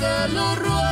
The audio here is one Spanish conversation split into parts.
te lo ruego.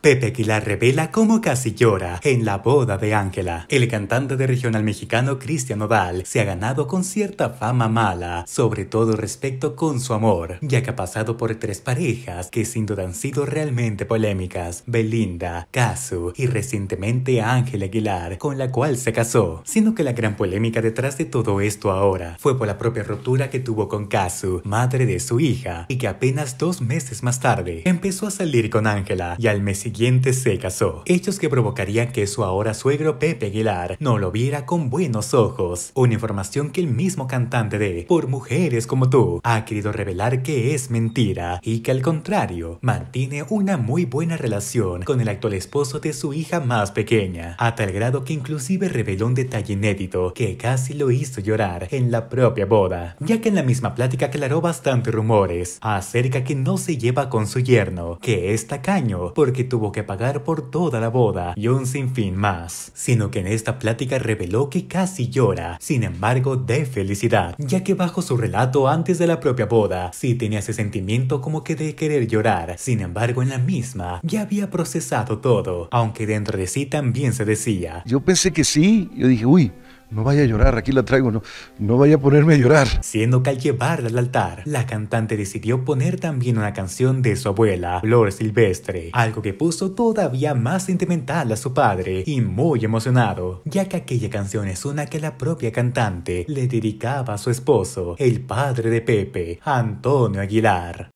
Pepe Aguilar revela cómo casi llora en la boda de Ángela. El cantante de regional mexicano Cristian Oval se ha ganado con cierta fama mala, sobre todo respecto con su amor, ya que ha pasado por tres parejas que sin duda han sido realmente polémicas: Belinda, Casu y recientemente Ángela Aguilar, con la cual se casó. Sino que la gran polémica detrás de todo esto ahora fue por la propia ruptura que tuvo con Casu, madre de su hija, y que apenas dos meses más tarde empezó a salir con Ángela y al siguiente se casó, hechos que provocarían que su ahora suegro Pepe Aguilar no lo viera con buenos ojos, una información que el mismo cantante de Por Mujeres como tú ha querido revelar que es mentira y que al contrario mantiene una muy buena relación con el actual esposo de su hija más pequeña, a tal grado que inclusive reveló un detalle inédito que casi lo hizo llorar en la propia boda, ya que en la misma plática aclaró bastantes rumores acerca que no se lleva con su yerno, que es tacaño porque tuvo que pagar por toda la boda y un sinfín más, sino que en esta plática reveló que casi llora, sin embargo de felicidad, ya que bajo su relato antes de la propia boda, sí tenía ese sentimiento como que de querer llorar, sin embargo en la misma ya había procesado todo, aunque dentro de sí también se decía. Yo pensé que sí, yo dije, uy, no vaya a llorar, aquí la traigo, no, no vaya a ponerme a llorar. Siendo que al llevarla al altar, la cantante decidió poner también una canción de su abuela, Flor Silvestre, algo que puso todavía más sentimental a su padre y muy emocionado, ya que aquella canción es una que la propia cantante le dedicaba a su esposo, el padre de Pepe, Antonio Aguilar.